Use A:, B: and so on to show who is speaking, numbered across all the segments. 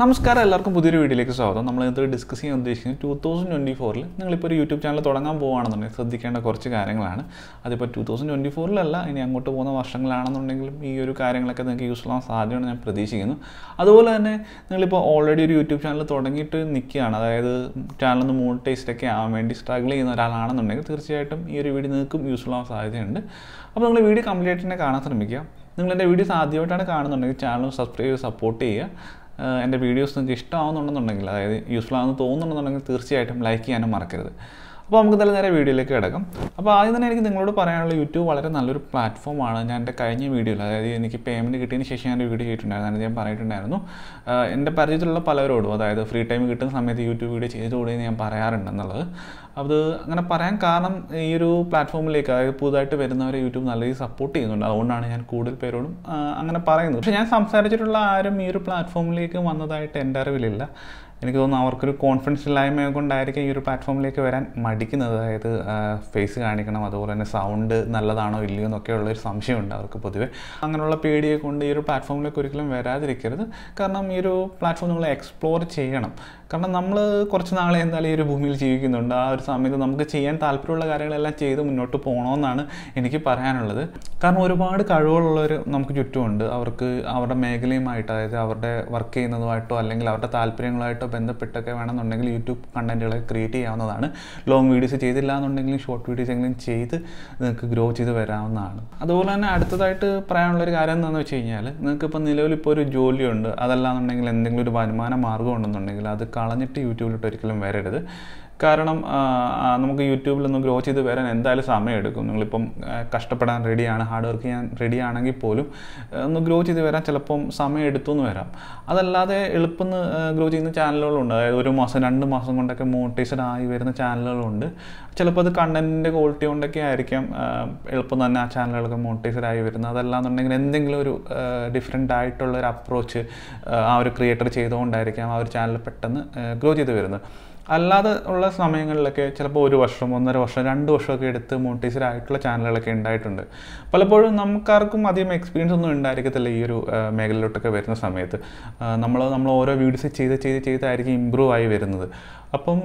A: നമസ്കാരം എല്ലാവർക്കും പുതിയൊരു വീഡിയോയിലേക്ക് സ്വാഗതം നമ്മൾ ഇന്നത്തെ ഡിസ്കസ് ചെയ്യാൻ ഉദ്ദേശിക്കുന്നത് ടു തൗസൻഡ് ട്വൻറ്റി ഫോറിൽ നിങ്ങളിപ്പോൾ ഒരു യൂട്യൂബ് ചാനൽ തുടങ്ങാൻ പോകുകയാണെന്നുണ്ടെങ്കിൽ ശ്രദ്ധിക്കേണ്ട കുറച്ച് കാര്യങ്ങളാണ് അതിപ്പോൾ ടു തൗസൻഡ് ട്വൻറ്റി ഫോറിലല്ല ഇനി അങ്ങോട്ട് പോകുന്ന വർഷങ്ങളാണെന്നുണ്ടെങ്കിലും ഈ ഒരു കാര്യങ്ങളൊക്കെ നിങ്ങൾക്ക് യൂസ്ഫുൾ ആവാൻ സാധ്യതയാണ് ഞാൻ പ്രതീക്ഷിക്കുന്നു അതുപോലെ തന്നെ നിങ്ങളിപ്പോൾ ഓൾറെഡി ഒരു യൂട്യൂബ് ചാനൽ തുടങ്ങിയിട്ട് നിൽക്കുകയാണ് അതായത് ചാനലൊന്ന് മോണിറ്റൈസ്ഡൊക്കെ ആവാൻ വേണ്ടി സ്ട്രഗിൾ ചെയ്യുന്ന ഒരാളാണെന്നുണ്ടെങ്കിൽ തീർച്ചയായിട്ടും ഈ ഒരു വീഡിയോ നിങ്ങൾക്കും യൂസ്ഫുൾ ആവാൻ സാധ്യതയുണ്ട് അപ്പോൾ നിങ്ങൾ വീഡിയോ കംപ്ലീറ്റ് തന്നെ കാണാൻ ശ്രമിക്കുക നിങ്ങൾ വീഡിയോസ് ആദ്യമായിട്ടാണ് കാണുന്നുണ്ടെങ്കിൽ ചാനൽ സബ്സ്ക്രൈബ് ചെയ്ത് സപ്പോർട്ട് ചെയ്യുക എൻ്റെ വീഡിയോസ് നിങ്ങൾക്ക് ഇഷ്ടമാവുന്നുണ്ടെന്നുണ്ടെങ്കിൽ അതായത് യൂസ്ഫുൾ ആണെന്ന് തോന്നുന്നുണ്ടെന്നുണ്ടെങ്കിൽ തീർച്ചയായിട്ടും ലൈക്ക് ചെയ്യാനും മറക്കരുത് അപ്പോൾ നമുക്ക് തന്നെ നേരെ വീഡിയോയിലേക്ക് കിടക്കാം അപ്പോൾ ആദ്യം തന്നെ എനിക്ക് നിങ്ങളോട് പറയാനുള്ള യൂട്യൂബ് വളരെ നല്ലൊരു പ്ലാറ്റ്ഫോമാണ് ഞാൻ എൻ്റെ കഴിഞ്ഞ വീഡിയോയിൽ അതായത് എനിക്ക് പേയ്മെൻറ്റ് കിട്ടിയതിന് ശേഷം ഞാൻ വീഡിയോ ചെയ്തിട്ടുണ്ടായിരുന്നു അത് ഞാൻ പറഞ്ഞിട്ടുണ്ടായിരുന്നു എൻ്റെ പരിചയത്തിലുള്ള പലരോടും അതായത് ഫ്രീ ടൈം കിട്ടുന്ന സമയത്ത് യൂട്യൂബ് വീഡിയോ ചെയ്ത് ഞാൻ പറയാറുണ്ടെന്നുള്ളത് അത് അങ്ങനെ പറയാൻ കാരണം ഈ ഒരു പ്ലാറ്റ്ഫോമിലേക്ക് അതായത് പുതുതായിട്ട് വരുന്നവരെ യൂട്യൂബ് നല്ല രീതിയിൽ സപ്പോർട്ട് ചെയ്യുന്നുണ്ട് അതുകൊണ്ടാണ് ഞാൻ കൂടുതൽ പേരോടും അങ്ങനെ പറയുന്നത് പക്ഷേ ഞാൻ സംസാരിച്ചിട്ടുള്ള ആരും ഈ ഒരു പ്ലാറ്റ്ഫോമിലേക്ക് വന്നതായിട്ട് എൻ്റെ അറിവിലില്ല എനിക്ക് തോന്നുന്നു അവർക്കൊരു കോൺഫിഡൻസ് ഇല്ലായ്മ കൊണ്ടായിരിക്കും ഈ ഒരു പ്ലാറ്റ്ഫോമിലേക്ക് വരാൻ മടിക്കുന്നത് അതായത് ഫേസ് കാണിക്കണം അതുപോലെ തന്നെ സൗണ്ട് നല്ലതാണോ ഇല്ലയോ എന്നൊക്കെ ഉള്ളൊരു സംശയമുണ്ട് അവർക്ക് പൊതുവെ അങ്ങനെയുള്ള പേടിയെ കൊണ്ട് ഈ ഒരു പ്ലാറ്റ്ഫോമിലേക്ക് ഒരിക്കലും വരാതിരിക്കരുത് കാരണം ഈ ഒരു പ്ലാറ്റ്ഫോം നിങ്ങൾ എക്സ്പ്ലോർ ചെയ്യണം കാരണം നമ്മൾ കുറച്ച് നാളെ എന്തായാലും ഈ ഒരു ഭൂമിയിൽ ജീവിക്കുന്നുണ്ട് ആ ഒരു സമയത്ത് നമുക്ക് ചെയ്യാൻ താല്പര്യമുള്ള കാര്യങ്ങളെല്ലാം ചെയ്ത് മുന്നോട്ട് പോകണമെന്നാണ് എനിക്ക് പറയാനുള്ളത് കാരണം ഒരുപാട് കഴിവുകളുള്ളവർ നമുക്ക് ചുറ്റുമുണ്ട് അവർക്ക് അവരുടെ മേഖലയുമായിട്ട് അതായത് അവരുടെ വർക്ക് ചെയ്യുന്നതുമായിട്ടോ അല്ലെങ്കിൽ അവരുടെ താല്പര്യങ്ങളായിട്ടോ ബന്ധപ്പെട്ടൊക്കെ വേണമെന്നുണ്ടെങ്കിൽ യൂട്യൂബ് കണ്ടൻറ്റുകൾ ക്രിയേറ്റ് ചെയ്യാവുന്നതാണ് ലോങ് വീഡിയോസ് ചെയ്തില്ല എന്നുണ്ടെങ്കിലും ഷോർട്ട് വീഡിയോസ് എങ്കിലും ചെയ്ത് നിങ്ങൾക്ക് ഗ്രോ ചെയ്ത് വരാവുന്നതാണ് അതുപോലെ തന്നെ അടുത്തതായിട്ട് പറയാനുള്ളൊരു കാര്യം എന്താണെന്ന് വെച്ച് കഴിഞ്ഞാൽ നിങ്ങൾക്കിപ്പോൾ നിലവിലിപ്പോൾ ഒരു ജോലിയുണ്ട് അതല്ലാന്നുണ്ടെങ്കിൽ എന്തെങ്കിലും ഒരു വരുമാന മാർഗ്ഗം ഉണ്ടെന്നുണ്ടെങ്കിൽ അത് കളഞ്ഞിട്ട് യൂട്യൂബിലോട്ട് ഒരിക്കലും വരരുത് കാരണം നമുക്ക് യൂട്യൂബിലൊന്ന് ഗ്രോ ചെയ്ത് വരാൻ എന്തായാലും സമയമെടുക്കും നിങ്ങളിപ്പം കഷ്ടപ്പെടാൻ റെഡിയാണ് ഹാർഡ് വർക്ക് ചെയ്യാൻ റെഡിയാണെങ്കിൽ പോലും ഒന്ന് ഗ്രോ ചെയ്ത് വരാൻ ചിലപ്പം സമയം എന്ന് വരാം അതല്ലാതെ എളുപ്പം ഗ്രോ ചെയ്യുന്ന ചാനലുകളുണ്ട് അതായത് ഒരു മാസം രണ്ട് മാസം കൊണ്ടൊക്കെ മോട്ടിവേഷൻ ആയി വരുന്ന ചാനലുകളുണ്ട് ചിലപ്പോൾ അത് കണ്ടൻറ്റിൻ്റെ ക്വാളിറ്റി കൊണ്ടൊക്കെ ആയിരിക്കാം എളുപ്പം തന്നെ ആ ചാനലുകളൊക്കെ മോട്ടിവേഷൻ ആയി വരുന്നത് അതല്ലാന്നുണ്ടെങ്കിൽ എന്തെങ്കിലും ഒരു ഡിഫറെൻ്റ് ആയിട്ടുള്ള ഒരു അപ്രോച്ച് ആ ഒരു ക്രിയേറ്റർ ചെയ്തുകൊണ്ടായിരിക്കാം ആ ഒരു ചാനൽ പെട്ടെന്ന് ഗ്രോ ചെയ്ത് വരുന്നത് അല്ലാതെ ഉള്ള സമയങ്ങളിലൊക്കെ ചിലപ്പോൾ ഒരു വർഷം ഒന്നര വർഷം രണ്ട് വർഷമൊക്കെ എടുത്ത് മോണിറ്റൈസറായിട്ടുള്ള ചാനലുകളൊക്കെ ഉണ്ടായിട്ടുണ്ട് പലപ്പോഴും നമുക്കാർക്കും അധികം എക്സ്പീരിയൻസ് ഒന്നും ഉണ്ടായിരിക്കത്തില്ല ഈ ഒരു മേഖലയിലോട്ടൊക്കെ വരുന്ന സമയത്ത് നമ്മൾ നമ്മൾ ഓരോ വീഡിയോസ് ചെയ്ത് ചെയ്ത് ചെയ്തായിരിക്കും ഇമ്പ്രൂവ് ആയി വരുന്നത് അപ്പം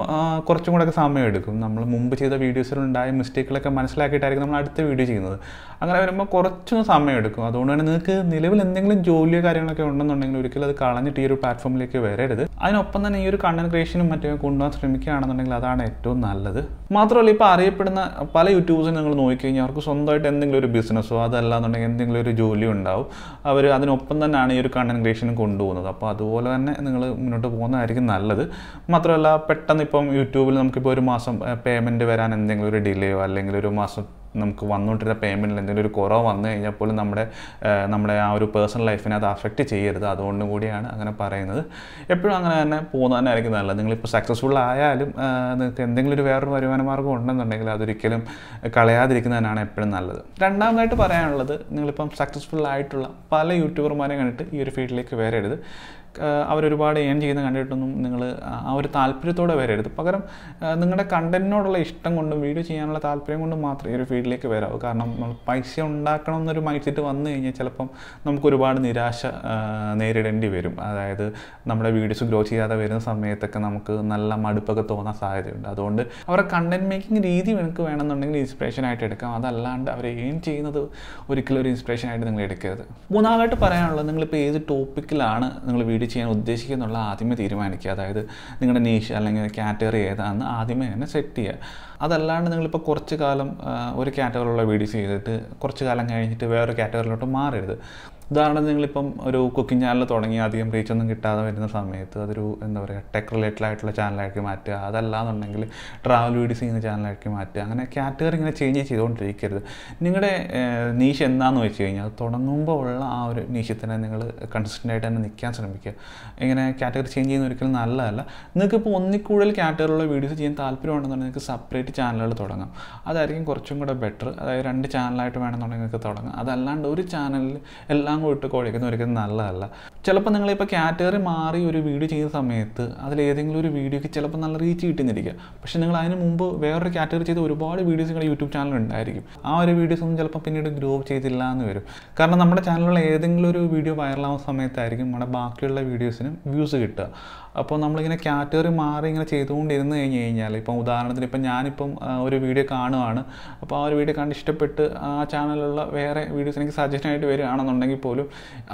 A: കുറച്ചും ഒക്കെ സമയം എടുക്കും നമ്മൾ മുമ്പ് ചെയ്ത വീഡിയോസിലുണ്ടായ മിസ്റ്റേക്കുകളൊക്കെ മനസ്സിലാക്കിയിട്ടായിരിക്കും നമ്മൾ അടുത്ത വീഡിയോ ചെയ്യുന്നത് അങ്ങനെ വരുമ്പോൾ കുറച്ചും സമയം എടുക്കും അതുകൊണ്ട് തന്നെ നിങ്ങൾക്ക് നിലവിൽ എന്തെങ്കിലും ജോലിയോ കാര്യങ്ങളൊക്കെ ഉണ്ടെന്നുണ്ടെങ്കിൽ ഒരിക്കലും അത് കളഞ്ഞിട്ട് ഈ ഒരു പ്ലാറ്റ്ഫോമിലേക്ക് വരരുത് അതിനൊപ്പം തന്നെ ഈ ഒരു കണ്ടന്റ് ക്രിയേഷനും മറ്റേ കൊണ്ടുപോകാൻ ശ്രമിക്കുകയാണെന്നുണ്ടെങ്കിൽ അതാണ് ഏറ്റവും നല്ലത് മാത്രമല്ല ഇപ്പോൾ അറിയപ്പെടുന്ന പല യൂട്യൂബേഴ്സിനും നിങ്ങൾ നോക്കിക്കഴിഞ്ഞാൽ അവർക്ക് സ്വന്തമായിട്ട് എന്തെങ്കിലും ഒരു ബിസിനസ്സോ അതല്ലാന്നുണ്ടെങ്കിൽ എന്തെങ്കിലും ഒരു ജോലി ഉണ്ടാവും അവർ അതിനൊപ്പം തന്നെയാണ് ഈ ഒരു കണ്ടന്റ് ക്രിയേഷനും കൊണ്ടുപോകുന്നത് അപ്പോൾ അതുപോലെ തന്നെ നിങ്ങൾ മുന്നോട്ട് പോകുന്നതായിരിക്കും നല്ലത് മാത്രമല്ല പെട്ടെന്ന് ഇപ്പം യൂട്യൂബിൽ നമുക്കിപ്പോൾ ഒരു മാസം പേയ്മെൻറ്റ് വരാൻ എന്തെങ്കിലും ഒരു ഡിലേയോ അല്ലെങ്കിൽ ഒരു മാസം നമുക്ക് വന്നുകൊണ്ടിരുന്ന പേയ്മെൻറ്റിൽ എന്തെങ്കിലും ഒരു കുറവ് വന്നു കഴിഞ്ഞാൽ പോലും നമ്മുടെ നമ്മുടെ ആ ഒരു പേഴ്സണൽ ലൈഫിനെ അത് അഫക്റ്റ് ചെയ്യരുത് അതുകൊണ്ട് കൂടിയാണ് അങ്ങനെ പറയുന്നത് എപ്പോഴും അങ്ങനെ തന്നെ പോകുന്നതന്നെയായിരിക്കും നല്ലത് നിങ്ങളിപ്പോൾ സക്സസ്ഫുൾ ആയാലും നിങ്ങൾക്ക് എന്തെങ്കിലും ഒരു വേറൊരു വരുമാന മാർഗ്ഗം ഉണ്ടെന്നുണ്ടെങ്കിൽ അതൊരിക്കലും കളയാതിരിക്കുന്നതിനാണ് എപ്പോഴും നല്ലത് രണ്ടാമതായിട്ട് പറയാനുള്ളത് നിങ്ങളിപ്പം സക്സസ്ഫുൾ ആയിട്ടുള്ള പല യൂട്യൂബർമാരെ കണ്ടിട്ട് ഈ ഒരു ഫീൽഡിലേക്ക് വരരുത് അവരൊരുപാട് ഏൺ ചെയ്യുന്ന കണ്ടിട്ടൊന്നും നിങ്ങൾ ആ ഒരു താല്പര്യത്തോടെ വരരുത് പകരം നിങ്ങളുടെ കണ്ടൻറ്റിനോടുള്ള ഇഷ്ടം കൊണ്ടും വീഡിയോ ചെയ്യാനുള്ള താല്പര്യം കൊണ്ടും മാത്രമേ ഒരു ഫീൽഡിലേക്ക് വരാവൂ കാരണം നമ്മൾ പൈസ ഉണ്ടാക്കണം എന്നൊരു മൈൻഡ് സെറ്റ് വന്നു കഴിഞ്ഞാൽ ചിലപ്പം നമുക്ക് ഒരുപാട് നിരാശ നേരിടേണ്ടി വരും അതായത് നമ്മുടെ വീഡിയോസ് ഗ്രോ ചെയ്യാതെ വരുന്ന സമയത്തൊക്കെ നമുക്ക് നല്ല മടുപ്പൊക്കെ തോന്നാൻ സാധ്യതയുണ്ട് അതുകൊണ്ട് അവരുടെ കണ്ടൻറ്റ് മേക്കിംഗ് രീതി നിങ്ങൾക്ക് വേണമെന്നുണ്ടെങ്കിൽ ഇൻസ്പിറേഷൻ ആയിട്ട് എടുക്കാം അതല്ലാണ്ട് അവർ ഏം ചെയ്യുന്നത് ഒരിക്കലും ഒരു ഇൻസ്പിറേഷൻ ആയിട്ട് നിങ്ങൾ എടുക്കരുത് മൂന്നാമതായിട്ട് പറയാനുള്ളത് നിങ്ങളിപ്പോൾ ഏത് ടോപ്പിക്കിലാണ് നിങ്ങൾ വീഡിയോ ചെയ്യാൻ ഉദ്ദേശിക്കുന്നുള്ള ആദ്യമേ തീരുമാനിക്കുക അതായത് നിങ്ങളുടെ നീഷ് അല്ലെങ്കിൽ കാറ്റഗറി ഏതാണെന്ന് ആദ്യമേ തന്നെ സെറ്റ് ചെയ്യുക അതല്ലാണ്ട് നിങ്ങളിപ്പോൾ കുറച്ച് കാലം ഒരു കാറ്റഗറിയിലുള്ള വീഡിയോസ് ചെയ്തിട്ട് കുറച്ച് കാലം കഴിഞ്ഞിട്ട് വേറൊരു കാറ്റഗറിയിലോട്ട് മാറരുത് ഉദാഹരണം നിങ്ങളിപ്പം ഒരു കുക്കിംഗ് ചാനൽ തുടങ്ങി അധികം റീച്ച് ഒന്നും കിട്ടാതെ വരുന്ന സമയത്ത് അതൊരു എന്താ പറയുക ടെക് റിലേറ്റഡ് ആയിട്ടുള്ള ചാനലാക്കി മാറ്റുക അതല്ലാന്നുണ്ടെങ്കിൽ ട്രാവൽ വീഡിയോസ് ചെയ്യുന്ന ചാനലാക്കി മാറ്റുക അങ്ങനെ കാറ്റഗറി ഇങ്ങനെ ചേഞ്ച് ചെയ്തുകൊണ്ടിരിക്കരുത് നിങ്ങളുടെ നീഷ് എന്താണെന്ന് വെച്ച് കഴിഞ്ഞാൽ തുടങ്ങുമ്പോൾ ഉള്ള ആ ഒരു നീഷിൽ തന്നെ നിങ്ങൾ കൺസിസ്റ്റൻ്റ് ആയിട്ട് തന്നെ നിൽക്കാൻ ശ്രമിക്കുക ഇങ്ങനെ കാറ്റഗറി ചേഞ്ച് ചെയ്യുന്ന ഒരിക്കലും നല്ലതല്ല നിങ്ങൾക്കിപ്പോൾ ഒന്നിൽ കൂടുതൽ കാറ്റഗറിയുള്ള വീഡിയോസ് ചെയ്യാൻ താല്പര്യമുണ്ടെന്നുണ്ടെങ്കിൽ നിങ്ങൾക്ക് സെപ്പറേറ്റ് ചാനലുകൾ തുടങ്ങാം അതായിരിക്കും കുറച്ചും കൂടെ ബെറ്റർ അതായത് രണ്ട് ചാനലായിട്ട് വേണമെന്നുണ്ടെങ്കിൽ നിങ്ങൾക്ക് തുടങ്ങാം അതല്ലാണ്ട് ഒരു ചാനലിൽ എല്ലാം കൂടി ഇട്ട് കുഴയ്ക്കുന്ന ഒരിക്കലും നല്ലതല്ല ചിലപ്പോൾ നിങ്ങളിപ്പോൾ കാറ്റഗറി മാറി ഒരു വീഡിയോ ചെയ്യുന്ന സമയത്ത് അതിലേതെങ്കിലും ഏതെങ്കിലും ഒരു വീഡിയോക്ക് ചിലപ്പോൾ നല്ല റീച്ച് കിട്ടുന്നിരിക്കുക പക്ഷേ നിങ്ങൾ അതിന് മുമ്പ് വേറൊരു കാറ്റഗറി ചെയ്ത് ഒരുപാട് വീഡിയോസ് നിങ്ങളുടെ യൂട്യൂബ് ചാനൽ ഉണ്ടായിരിക്കും ആ ഒരു വീഡിയോസ് ഒന്നും ചിലപ്പോൾ പിന്നീട് ഗ്രോ ചെയ്തില്ല എന്ന് വരും കാരണം നമ്മുടെ ചാനലിലുള്ള ഏതെങ്കിലും ഒരു വീഡിയോ വൈറലാവുന്ന സമയത്തായിരിക്കും നമ്മുടെ ബാക്കിയുള്ള വീഡിയോസിനും വ്യൂസ് കിട്ടുക അപ്പോൾ നമ്മളിങ്ങനെ കാറ്റഗറി മാറി ഇങ്ങനെ ചെയ്തുകൊണ്ടിരുന്ന് കഴിഞ്ഞ് കഴിഞ്ഞാൽ ഇപ്പം ഉദാഹരണത്തിന് ഇപ്പം ഞാനിപ്പം ഒരു വീഡിയോ കാണുവാണ് അപ്പോൾ ആ ഒരു വീഡിയോ കണ്ട് ഇഷ്ടപ്പെട്ട് ആ ചാനലിലുള്ള വേറെ വീഡിയോസ് എനിക്ക് സജഷൻ ആയിട്ട് വരികയാണെന്നുണ്ടെങ്കിൽ പോലും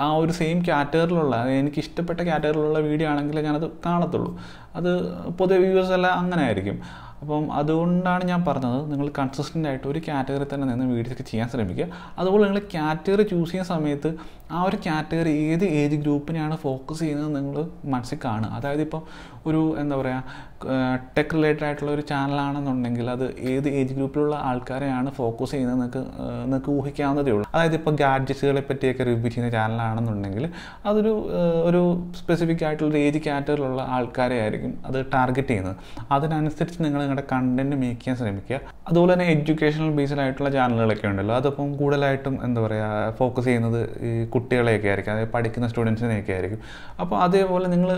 A: ആ ഒരു സെയിം കാറ്റഗറിയിലുള്ള എനിക്ക് ഇഷ്ടപ്പെട്ട കാറ്റഗറിയിലുള്ള വീഡിയോ ആണെങ്കിൽ ഞാനത് കാണത്തുള്ളൂ അത് പൊതുവെ വ്യൂവേഴ്സ് എല്ലാം അങ്ങനെ ആയിരിക്കും അപ്പം അതുകൊണ്ടാണ് ഞാൻ പറഞ്ഞത് നിങ്ങൾ കൺസിസ്റ്റൻ്റ് ആയിട്ട് ഒരു കാറ്റഗറി തന്നെ നിന്ന് വീഡിയോസൊക്കെ ചെയ്യാൻ ശ്രമിക്കുക അതുപോലെ നിങ്ങൾ കാറ്റഗറി ചൂസ് ചെയ്യുന്ന സമയത്ത് ആ ഒരു കാറ്റഗറി ഏത് ഏജ് ഗ്രൂപ്പിനെയാണ് ഫോക്കസ് ചെയ്യുന്നത് നിങ്ങൾ മനസ്സിൽ കാണുക അതായത് ഇപ്പോൾ ഒരു എന്താ പറയുക ടെക് റിലേറ്റഡ് ആയിട്ടുള്ള ഒരു ചാനലാണെന്നുണ്ടെങ്കിൽ അത് ഏത് ഏജ് ഗ്രൂപ്പിലുള്ള ആൾക്കാരെയാണ് ഫോക്കസ് ചെയ്യുന്നത് നിങ്ങൾക്ക് നിങ്ങൾക്ക് ഊഹിക്കാവുന്നതേ ഉള്ളൂ അതായത് ഇപ്പോൾ ഗാഡ്ജറ്റ്സുകളെ പറ്റിയൊക്കെ റിവ്യൂ ചെയ്യുന്ന ചാനലാണെന്നുണ്ടെങ്കിൽ അതൊരു ഒരു സ്പെസിഫിക് ആയിട്ടുള്ള ഏജ് കാറ്റഗറിയിലുള്ള ആൾക്കാരെ ആയിരിക്കും അത് ടാർഗറ്റ് ചെയ്യുന്നത് അതിനനുസരിച്ച് നിങ്ങൾ നിങ്ങളുടെ കണ്ടൻറ്റ് മേക്ക് ചെയ്യാൻ ശ്രമിക്കുക അതുപോലെ തന്നെ എഡ്യൂക്കേഷണൽ ബേസ്ഡ് ആയിട്ടുള്ള ചാനലുകളൊക്കെ ഉണ്ടല്ലോ അതിപ്പം കൂടുതലായിട്ടും എന്താ പറയുക ഫോക്കസ് ചെയ്യുന്നത് ഈ കുട്ടികളെയൊക്കെ ആയിരിക്കും അതായത് പഠിക്കുന്ന സ്റ്റുഡൻസിനെയൊക്കെ ആയിരിക്കും അപ്പോൾ അതേപോലെ നിങ്ങൾ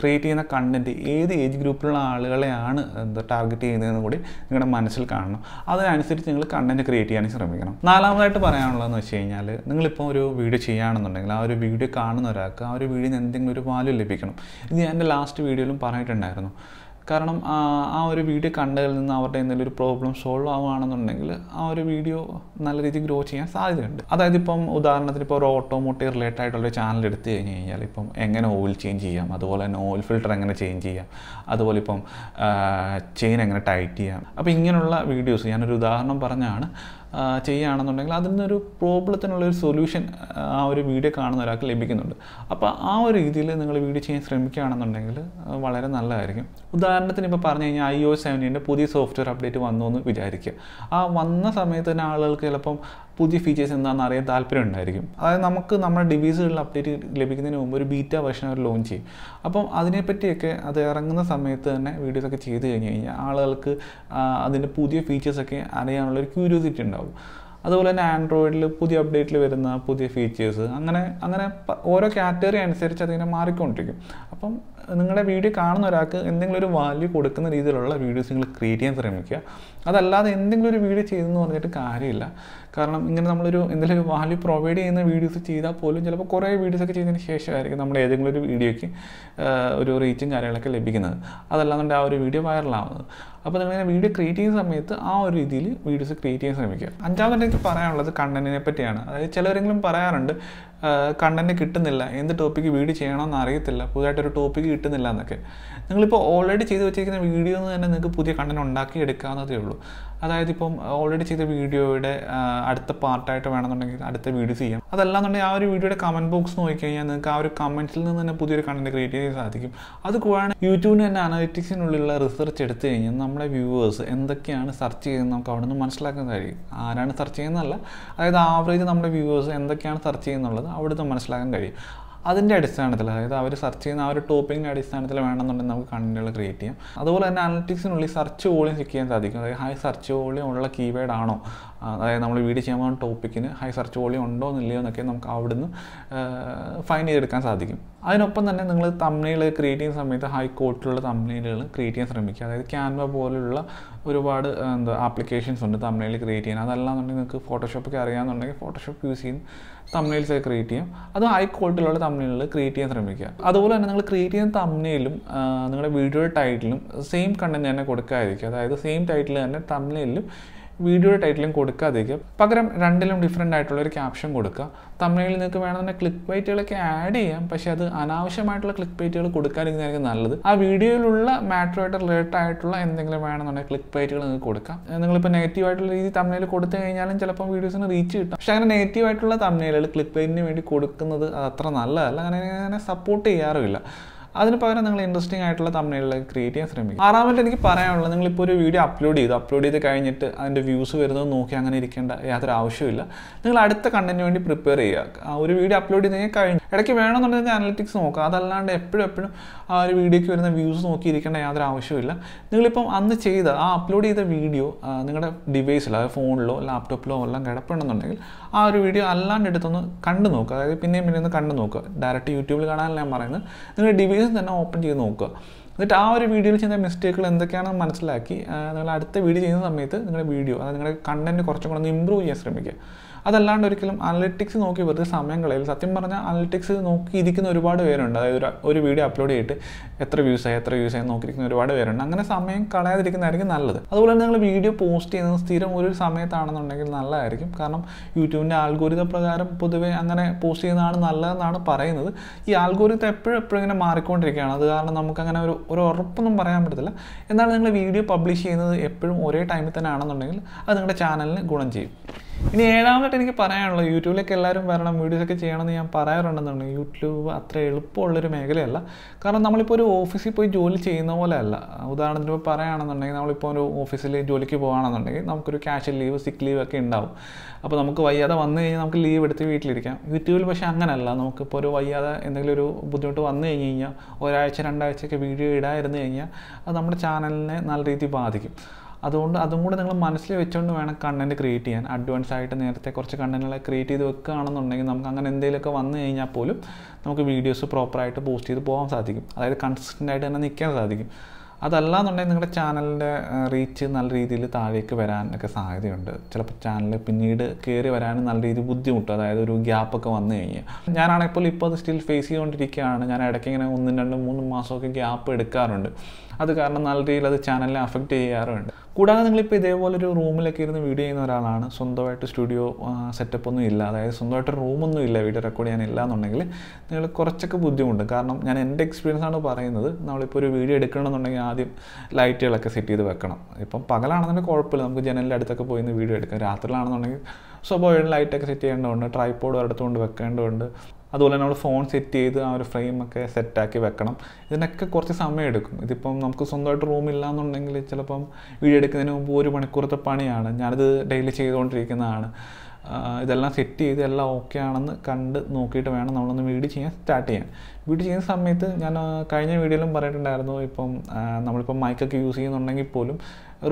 A: ക്രിയേറ്റ് ചെയ്യുന്ന കണ്ടൻറ്റ് ഏത് ഏജ് ഗ്രൂപ്പിലുള്ള ആളുകളെയാണ് എന്താ ടാർഗറ്റ് ചെയ്യുന്നതെന്ന് കൂടി നിങ്ങളുടെ മനസ്സിൽ കാണണം അതിനനുസരിച്ച് നിങ്ങൾ കണ്ടൻറ്റ് ക്രിയേറ്റ് ചെയ്യാൻ ശ്രമിക്കണം നാലാമതായിട്ട് പറയാനുള്ളതെന്ന് വെച്ച് കഴിഞ്ഞാൽ നിങ്ങളിപ്പോൾ ഒരു വീഡിയോ ചെയ്യുകയാണെന്നുണ്ടെങ്കിൽ ആ ഒരു വീഡിയോ കാണുന്ന ഒരാൾക്ക് ആ ഒരു വീഡിയോയിൽ എന്തെങ്കിലും ഒരു വാല്യൂ ലഭിക്കണം ഇത് ഞാൻ എൻ്റെ ലാസ്റ്റ് വീഡിയോയിലും പറഞ്ഞിട്ടുണ്ടായിരുന്നു കാരണം ആ ഒരു വീഡിയോ കണ്ടതിൽ നിന്ന് അവരുടെ എന്തെങ്കിലും ഒരു പ്രോബ്ലം സോൾവ് ആവുകയാണെന്നുണ്ടെങ്കിൽ ആ ഒരു വീഡിയോ നല്ല രീതിയിൽ ഗ്രോ ചെയ്യാൻ സാധ്യതയുണ്ട് അതായത് ഇപ്പം ഉദാഹരണത്തിന് ഇപ്പോൾ ഒരു ഓട്ടോമോട്ടീവ് റിലേറ്റഡ് ആയിട്ടുള്ള ചാനൽ എടുത്തു കഴിഞ്ഞ് കഴിഞ്ഞാൽ ഇപ്പം എങ്ങനെ ഓയിൽ ചേഞ്ച് ചെയ്യാം അതുപോലെ തന്നെ ഓയിൽ ഫിൽട്ടർ എങ്ങനെ ചേഞ്ച് ചെയ്യാം അതുപോലെ ഇപ്പം ചെയിൻ എങ്ങനെ ടൈറ്റ് ചെയ്യാം അപ്പോൾ ഇങ്ങനെയുള്ള വീഡിയോസ് ഞാനൊരു ഉദാഹരണം പറഞ്ഞാണ് ചെയ്യുകയാണെന്നുണ്ടെങ്കിൽ അതിനൊരു പ്രോബ്ലത്തിനുള്ളൊരു സൊല്യൂഷൻ ആ ഒരു വീഡിയോ കാണുന്ന ഒരാൾക്ക് ലഭിക്കുന്നുണ്ട് അപ്പോൾ ആ ഒരു രീതിയിൽ നിങ്ങൾ വീഡിയോ ചെയ്യാൻ ശ്രമിക്കുകയാണെന്നുണ്ടെങ്കിൽ വളരെ നല്ലതായിരിക്കും ഉദാഹരണത്തിന് ഇപ്പോൾ പറഞ്ഞു കഴിഞ്ഞാൽ ഐ ഒ സെവൻറ്റീൻ്റെ പുതിയ സോഫ്റ്റ്വെയർ അപ്ഡേറ്റ് വന്നു എന്ന് വിചാരിക്കുക ആ വന്ന സമയത്ത് തന്നെ ആളുകൾക്ക് ചിലപ്പം പുതിയ ഫീച്ചേഴ്സ് എന്താണെന്ന് അറിയാൻ താല്പര്യം ഉണ്ടായിരിക്കും അതായത് നമുക്ക് നമ്മുടെ ഡിവൈസുകളിൽ അപ്ഡേറ്റ് ലഭിക്കുന്നതിന് മുമ്പ് ഒരു ബീറ്റ വെർഷൻ അവർ ലോഞ്ച് ചെയ്യും അപ്പം അതിനെപ്പറ്റിയൊക്കെ അത് ഇറങ്ങുന്ന സമയത്ത് തന്നെ വീഡിയോസൊക്കെ ചെയ്ത് കഴിഞ്ഞ് കഴിഞ്ഞാൽ ആളുകൾക്ക് അതിൻ്റെ പുതിയ ഫീച്ചേഴ്സൊക്കെ അറിയാനുള്ള ഒരു ക്യൂരിയോസിറ്റി ഉണ്ടാവും അതുപോലെ തന്നെ ആൻഡ്രോയിഡിൽ പുതിയ അപ്ഡേറ്റിൽ വരുന്ന പുതിയ ഫീച്ചേഴ്സ് അങ്ങനെ അങ്ങനെ ഓരോ കാറ്റഗറി അനുസരിച്ച് അതിങ്ങനെ മാറിക്കൊണ്ടിരിക്കും അപ്പം നിങ്ങളുടെ വീഡിയോ കാണുന്ന ഒരാൾക്ക് എന്തെങ്കിലും ഒരു വാല്യൂ കൊടുക്കുന്ന രീതിയിലുള്ള വീഡിയോസ് നിങ്ങൾ ക്രിയേറ്റ് ചെയ്യാൻ ശ്രമിക്കുക അതല്ലാതെ എന്തെങ്കിലും ഒരു വീഡിയോ ചെയ്തെന്ന് പറഞ്ഞിട്ട് കാര്യമില്ല കാരണം ഇങ്ങനെ നമ്മളൊരു എന്തെങ്കിലും ഒരു വാല്യൂ പ്രൊവൈഡ് ചെയ്യുന്ന വീഡിയോസ് ചെയ്താൽ പോലും ചിലപ്പോൾ കുറേ വീഡിയോസ് ഒക്കെ ചെയ്തതിന് ശേഷമായിരിക്കും നമ്മൾ ഏതെങ്കിലും ഒരു വീഡിയോയ്ക്ക് ഒരു റീച്ചും കാര്യങ്ങളൊക്കെ ലഭിക്കുന്നത് അതല്ലാതെ ആ ഒരു വീഡിയോ വൈറലാവുന്നത് അപ്പോൾ നിങ്ങളിങ്ങനെ വീഡിയോ ക്രിയേറ്റ് ചെയ്യുന്ന സമയത്ത് ആ ഒരു രീതിയിൽ വീഡിയോസ് ക്രിയേറ്റ് ചെയ്യാൻ ശ്രമിക്കുക അഞ്ചാമത്തെ എനിക്ക് പറയാനുള്ളത് കണ്ടന്റിനെ പറ്റിയാണ് അതായത് ചിലവരെങ്കിലും പറയാറുണ്ട് കണ്ടന്റ് കിട്ടുന്നില്ല എന്ത് ടോപ്പിക്ക് വീഡിയോ ചെയ്യണമെന്ന് അറിയത്തില്ല പുതിയതായിട്ടൊരു ടോപ്പിക്ക് കിട്ടുന്നില്ല എന്നൊക്കെ നിങ്ങളിപ്പോൾ ഓൾറെഡി ചെയ്തു വെച്ചിരിക്കുന്ന വീഡിയോ എന്ന് തന്നെ നിങ്ങൾക്ക് പുതിയ കണ്ടന്റ് ഉണ്ടാക്കി എടുക്കാവുന്നതേ ഉള്ളൂ അതായത് ഇപ്പം ഓൾറെഡി ചെയ്ത വീഡിയോയുടെ അടുത്ത പാർട്ടായിട്ട് വേണമെന്നുണ്ടെങ്കിൽ അടുത്ത വീഡിയോ ചെയ്യാം അതല്ലാന്നുണ്ടെങ്കിൽ ആ ഒരു വീഡിയോയുടെ കമൻറ്റ് ബോക്സ് നോക്കിക്കഴിഞ്ഞാൽ നിങ്ങൾക്ക് ആ ഒരു കമന്റ്സിൽ നിന്ന് തന്നെ പുതിയൊരു കണ്ടന്റ് ക്രിയേറ്റ് ചെയ്യാൻ സാധിക്കും അത് കൂടാതെ യൂട്യൂബിന് തന്നെ അനാലിറ്റിക്സിനുള്ളിലുള്ള റിസർച്ച് എടുത്തു കഴിഞ്ഞാൽ നമ്മുടെ വ്യൂവേഴ്സ് എന്തൊക്കെയാണ് സെർച്ച് ചെയ്യുന്നത് നമുക്ക് അവിടെ നിന്ന് മനസ്സിലാക്കാൻ കഴിയും ആരാണ് സെർച്ച് ചെയ്യുന്നതല്ല അതായത് ആവറേജ് നമ്മുടെ വ്യൂവേഴ്സ് എന്തൊക്കെയാണ് സെർച്ച് ചെയ്യുന്നുള്ളത് അവിടുന്ന് മനസ്സിലാക്കാൻ കഴിയും അതിൻ്റെ അടിസ്ഥാനത്തിൽ അതായത് അവർ സെർച്ച് ചെയ്യുന്ന ആ ഒരു ടോപ്പിക്കിൻ്റെ അടിസ്ഥാനത്തിൽ വേണമെന്നുണ്ടെങ്കിൽ നമുക്ക് കണ്ടന്റുകൾ ക്രിയേറ്റ് ചെയ്യാം അതുപോലെ തന്നെ അനലിറ്റിക്സിനുള്ളിൽ സെർച്ച് വോളിയം ചെക്ക് ചെയ്യാൻ സാധിക്കും അതായത് ഹൈ സെർച്ച് വോളിയം ഉള്ള കീവേഡ് ആണോ അതായത് നമ്മൾ വീഡിയോ ചെയ്യാൻ പോകുന്ന ടോപ്പിക്കിന് ഹൈ സെർച്ച് വോളിയം ഉണ്ടോ എന്നില്ലയോ എന്നൊക്കെ നമുക്ക് അവിടുന്ന് ഫൈൻഡ് ചെയ്തെടുക്കാൻ സാധിക്കും അതിനൊപ്പം തന്നെ നിങ്ങൾ തമ്മിൽ ക്രിയേറ്റ് ചെയ്യുന്ന സമയത്ത് ഹൈ ക്വാളിറ്റിയുള്ള തമ്മിലുകൾ ക്രിയേറ്റ് ചെയ്യാൻ ശ്രമിക്കുക അതായത് ക്യാൻവ പോലുള്ള ഒരുപാട് എന്താ ആപ്ലിക്കേഷൻസ് ഉണ്ട് തമ്മിൽ ക്രിയേറ്റ് ചെയ്യാൻ അതല്ലാന്നുണ്ടെങ്കിൽ നിങ്ങൾക്ക് ഫോട്ടോഷോപ്പ് അറിയാമെന്നുണ്ടെങ്കിൽ ഫോട്ടോഷോപ്പ് യൂസ് ചെയ്യുന്ന തമ്മിൽസ് ക്രിയേറ്റ് ചെയ്യും അത് ഹൈ ക്വാളിറ്റിയിലുള്ള തമ്മിലുകൾ ക്രിയേറ്റ് ചെയ്യാൻ ശ്രമിക്കുക അതുപോലെ തന്നെ നിങ്ങൾ ക്രിയേറ്റ് ചെയ്യുന്ന തമ്മിലും നിങ്ങളുടെ വീഡിയോയുടെ ടൈറ്റിലും സെയിം കണ്ടൻറ്റ് തന്നെ കൊടുക്കാതിരിക്കുക അതായത് സെയിം ടൈറ്റിൽ തന്നെ തമ്മിലും വീഡിയോയുടെ ടൈറ്റിലും കൊടുക്കാതിരിക്കുക പകരം രണ്ടിലും ഡിഫറെൻ്റ് ആയിട്ടുള്ള ഒരു ക്യാപ്ഷൻ കൊടുക്കുക തമിഴിൽ നിങ്ങൾക്ക് വേണമെന്നുണ്ടെങ്കിൽ ക്ലിക്ക് ബൈറ്റുകളൊക്കെ ആഡ് ചെയ്യാം പക്ഷേ അത് അനാവശ്യമായിട്ടുള്ള ക്ലിക്ക് ബൈറ്റുകൾ കൊടുക്കാതിരിക്കുന്നതായിരിക്കും നല്ലത് ആ വീഡിയോയിലുള്ള മാറ്ററുമായിട്ട് റിലേറ്റഡ് ആയിട്ടുള്ള എന്തെങ്കിലും വേണമെന്നുണ്ടെങ്കിൽ ക്ലിക്ക് ബൈറ്റുകൾ നിങ്ങൾക്ക് കൊടുക്കാം നിങ്ങളിപ്പോൾ നെഗറ്റീവ് ആയിട്ടുള്ള രീതി തമിഴിൽ കൊടുത്തു കഴിഞ്ഞാലും ചിലപ്പോൾ വീഡിയോസിന് റീച്ച് കിട്ടും പക്ഷേ അങ്ങനെ നെഗറ്റീവ് ആയിട്ടുള്ള തമിഴിലുകൾ ക്ലിക്ക് ബൈറ്റിന് വേണ്ടി കൊടുക്കുന്നത് അത്ര നല്ലതല്ല അങ്ങനെ അങ്ങനെ സപ്പോർട്ട് ചെയ്യാറുമില്ല അതിന് പകരം നിങ്ങൾ ഇൻട്രസ്റ്റിംഗ് ആയിട്ടുള്ള തമ്മിലുള്ള ക്രിയേറ്റ് ചെയ്യാൻ ശ്രമിക്കും ആറാമത്തെ എനിക്ക് പറയാനുള്ളത് നിങ്ങളിപ്പോൾ ഒരു വീഡിയോ അപ്ലോഡ് ചെയ്തു അപ്ലോഡ് ചെയ്ത് കഴിഞ്ഞിട്ട് അതിൻ്റെ വ്യൂസ് വരുന്നത് നോക്കി അങ്ങനെ ഇരിക്കേണ്ട യാതൊരു ആവശ്യമില്ല നിങ്ങൾ അടുത്ത കണ്ടന്റിന് വേണ്ടി പ്രിപ്പയർ ചെയ്യുക ഒരു വീഡിയോ അപ്ലോഡ് ചെയ്ത് കഴിഞ്ഞാൽ കഴിഞ്ഞു ഇടയ്ക്ക് വേണമെന്നുണ്ടെങ്കിൽ അനലിറ്റിക്സ് നോക്കുക അതല്ലാണ്ട് എപ്പോഴും എപ്പോഴും ആ ഒരു വീഡിയോയ്ക്ക് വരുന്ന വ്യൂസ് നോക്കി ഇരിക്കേണ്ട യാതൊരു ആവശ്യമില്ല നിങ്ങളിപ്പം അന്ന് ചെയ്ത ആ അപ്ലോഡ് ചെയ്ത വീഡിയോ നിങ്ങളുടെ ഡിവൈസിലോ അതായത് ഫോണിലോ ലാപ്ടോപ്പിലോ എല്ലാം കിടപ്പുണ്ടെന്നുണ്ടെങ്കിൽ ആ ഒരു വീഡിയോ അല്ലാണ്ട് എടുത്തൊന്ന് കണ്ടു നോക്കുക അതായത് പിന്നെയും പിന്നെ ഒന്ന് കണ്ടു നോക്കുക ഡയറക്റ്റ് യൂട്യൂബിൽ കാണാനല്ല ഞാൻ പറയുന്നത് നിങ്ങളുടെ ഡിവൈസ് പേജ് തന്നെ ഓപ്പൺ ചെയ്ത് നോക്കുക എന്നിട്ട് ആ ഒരു വീഡിയോയിൽ ചെയ്യുന്ന മിസ്റ്റേക്കുകൾ എന്തൊക്കെയാണെന്ന് മനസ്സിലാക്കി നിങ്ങൾ അടുത്ത വീഡിയോ ചെയ്യുന്ന സമയത്ത് നിങ്ങളുടെ വീഡിയോ അതായത് നിങ്ങളുടെ കണ്ടൻറ്റ് കുറച്ചും കൂടെ ഒന്ന് ഇമ്പ്രൂവ് ചെയ്യാൻ ശ്രമിക്കുക അതല്ലാണ്ട് ഒരിക്കലും അനലിറ്റിക്സ് നോക്കി വെറുതെ സമയം കളയൽ സത്യം പറഞ്ഞാൽ അനലിറ്റിക്സ് നോക്കി ഇരിക്കുന്ന ഒരുപാട് പേരുണ്ട് അതായത് ഒരു ഒരു വീഡിയോ അപ്ലോഡ് ചെയ്തിട്ട് എത്ര വ്യൂസ് ആയി എത്ര വ്യൂസ് ആയി നോക്കിയിരിക്കുന്ന ഒരുപാട് പേരുണ്ട് അങ്ങനെ സമയം കളയാതിരിക്കുന്നതായിരിക്കും നല്ലത് അതുപോലെ തന്നെ നിങ്ങൾ വീഡിയോ പോസ്റ്റ് ചെയ്യുന്നത് സ്ഥിരം ഒരു സമയത്താണെന്നുണ്ടെങ്കിൽ നല്ലതായിരിക്കും കാരണം യൂട്യൂബിൻ്റെ ആൽഗോരിത പ്രകാരം പൊതുവെ അങ്ങനെ പോസ്റ്റ് ചെയ്യുന്നതാണ് നല്ലതെന്നാണ് പറയുന്നത് ഈ ആൽഗോരിത എപ്പോഴും എപ്പോഴും ഇങ്ങനെ മാറിക്കൊണ്ടിരിക്കുകയാണ് അത് കാരണം നമുക്കങ്ങനെ ഒരു ഒരു ഉറപ്പൊന്നും പറയാൻ പറ്റത്തില്ല എന്നാലും നിങ്ങൾ വീഡിയോ പബ്ലിഷ് ചെയ്യുന്നത് എപ്പോഴും ഒരേ ടൈമിൽ തന്നെ ആണെന്നുണ്ടെങ്കിൽ അത് നിങ്ങളുടെ ചാനലിന് ഗുണം ചെയ്യും ഇനി ഏഴാമതായിട്ട് എനിക്ക് പറയാനുള്ളത് യൂട്യൂബിലേക്ക് എല്ലാവരും വരണം വീഡിയോസൊക്കെ ചെയ്യണമെന്ന് ഞാൻ പറയാറുണ്ടെന്നാണ് യൂട്യൂബ് അത്ര എളുപ്പമുള്ളൊരു മേഖലയല്ല കാരണം നമ്മളിപ്പോൾ ഒരു ഓഫീസിൽ പോയി ജോലി ചെയ്യുന്ന പോലെ അല്ല ഉദാഹരണത്തിന് ഇപ്പോൾ പറയുകയാണെന്നുണ്ടെങ്കിൽ നമ്മളിപ്പോൾ ഒരു ഓഫീസിൽ ജോലിക്ക് പോകുകയാണെന്നുണ്ടെങ്കിൽ നമുക്കൊരു ക്യാഷ് ലീവ് സിക്ക് ലീവ് ഒക്കെ ഉണ്ടാവും അപ്പോൾ നമുക്ക് വയ്യാതെ വന്നു കഴിഞ്ഞാൽ നമുക്ക് ലീവ് എടുത്ത് വീട്ടിലിരിക്കാം യൂട്യൂബിൽ പക്ഷേ അങ്ങനെയല്ല നമുക്കിപ്പോൾ ഒരു വയ്യാതെ എന്തെങ്കിലും ഒരു ബുദ്ധിമുട്ട് വന്നു കഴിഞ്ഞ് കഴിഞ്ഞാൽ ഒരാഴ്ച രണ്ടാഴ്ചയൊക്കെ വീഡിയോ ഇടാതിരുന്നു കഴിഞ്ഞാൽ അത് നമ്മുടെ ചാനലിനെ നല്ല രീതിയിൽ ബാധിക്കും അതുകൊണ്ട് അതും കൂടെ നിങ്ങൾ മനസ്സിൽ വെച്ചുകൊണ്ട് വേണം കണ്ടൻറ്റ് ക്രിയേറ്റ് ചെയ്യാൻ അഡ്വാൻസ് ആയിട്ട് നേരത്തെ കുറച്ച് കണ്ടൻറ്റുകളെ ക്രിയേറ്റ് ചെയ്ത് വെക്കുകയാണെന്നുണ്ടെങ്കിൽ നമുക്ക് അങ്ങനെ എന്തെങ്കിലുമൊക്കെ വന്നു കഴിഞ്ഞാൽ പോലും നമുക്ക് വീഡിയോസ് പ്രോപ്പറായിട്ട് പോസ്റ്റ് ചെയ്ത് പോകാൻ സാധിക്കും അതായത് കൺസിസ്റ്റൻ്റ് ആയിട്ട് തന്നെ നിൽക്കാൻ സാധിക്കും അതല്ല എന്നുണ്ടെങ്കിൽ നിങ്ങളുടെ ചാനലിൻ്റെ റീച്ച് നല്ല രീതിയിൽ താഴേക്ക് വരാനൊക്കെ സാധ്യതയുണ്ട് ചിലപ്പോൾ ചാനൽ പിന്നീട് കയറി വരാനും നല്ല രീതിയിൽ ബുദ്ധിമുട്ടും അതായത് ഒരു ഗ്യാപ്പൊക്കെ വന്നു കഴിഞ്ഞാൽ ഞാനാണെങ്കിൽ ഇപ്പോൾ അത് സ്റ്റിൽ ഫേസ് ചെയ്തുകൊണ്ടിരിക്കുകയാണ് ഞാൻ ഇടയ്ക്ക് ഇങ്ങനെ ഒന്നും രണ്ടും മൂന്നും മാസമൊക്കെ ഗ്യാപ്പ് എടുക്കാറുണ്ട് അത് കാരണം നല്ല രീതിയിൽ അത് ചാനലിനെ അഫക്റ്റ് ചെയ്യാറുണ്ട് കൂടാതെ നിങ്ങളിപ്പോൾ ഇതേപോലെ ഒരു റൂമിലൊക്കെ ഇരുന്ന് വീഡിയോ ചെയ്യുന്ന ഒരാളാണ് സ്വന്തമായിട്ട് സ്റ്റുഡിയോ സെറ്റപ്പ് ഒന്നും ഇല്ല അതായത് സ്വന്തമായിട്ട് റൂമൊന്നും ഇല്ല വീഡിയോ റെക്കോർഡ് ചെയ്യാൻ ഇല്ല എന്നുണ്ടെങ്കിൽ നിങ്ങൾ കുറച്ചൊക്കെ ബുദ്ധിമുട്ടും കാരണം ഞാൻ എൻ്റെ എക്സ്പീരിയൻസ് ആണ് പറയുന്നത് നമ്മളിപ്പോൾ ഒരു വീഡിയോ എടുക്കണമെന്നുണ്ടെങ്കിൽ ആ ആദ്യം ലൈറ്റുകളൊക്കെ സെറ്റ് ചെയ്ത് വെക്കണം ഇപ്പം പകലാണെന്നുണ്ടെങ്കിൽ കുഴപ്പമില്ല നമുക്ക് ജനലിൻ്റെ അടുത്തൊക്കെ പോയി നിന്ന് വീഡിയോ എടുക്കാം രാത്രിയിലാണെന്നുണ്ടെങ്കിൽ സ്വഭാവം ലൈറ്റൊക്കെ സെറ്റ് ചെയ്യേണ്ടതുണ്ട് ട്രൈപ്പോഡ് ഒരിടത്തുകൊണ്ട് വെക്കേണ്ടതുണ്ട് അതുപോലെ നമ്മൾ ഫോൺ സെറ്റ് ചെയ്ത് ആ ഒരു ഫ്രെയിമൊക്കെ സെറ്റാക്കി വെക്കണം ഇതിനൊക്കെ കുറച്ച് സമയം എടുക്കും ഇതിപ്പം നമുക്ക് സ്വന്തമായിട്ട് റൂമില്ല എന്നുണ്ടെങ്കിൽ ചിലപ്പം വീഡിയോ എടുക്കുന്നതിന് മുമ്പ് ഒരു മണിക്കൂറത്തെ പണിയാണ് ഞാനിത് ഡെയിലി ചെയ്തുകൊണ്ടിരിക്കുന്നതാണ് ഇതെല്ലാം സെറ്റ് ചെയ്ത് എല്ലാം ഓക്കെ ആണെന്ന് കണ്ട് നോക്കിയിട്ട് വേണം നമ്മളൊന്ന് വീട് ചെയ്യാൻ സ്റ്റാർട്ട് ചെയ്യാൻ വീട് ചെയ്യുന്ന സമയത്ത് ഞാൻ കഴിഞ്ഞ വീഡിയോയിലും പറഞ്ഞിട്ടുണ്ടായിരുന്നു ഇപ്പം നമ്മളിപ്പം മൈക്കൊക്കെ യൂസ് ചെയ്യുന്നുണ്ടെങ്കിൽ പോലും